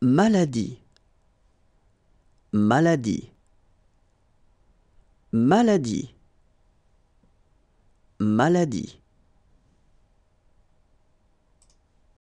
maladie, maladie, maladie, maladie.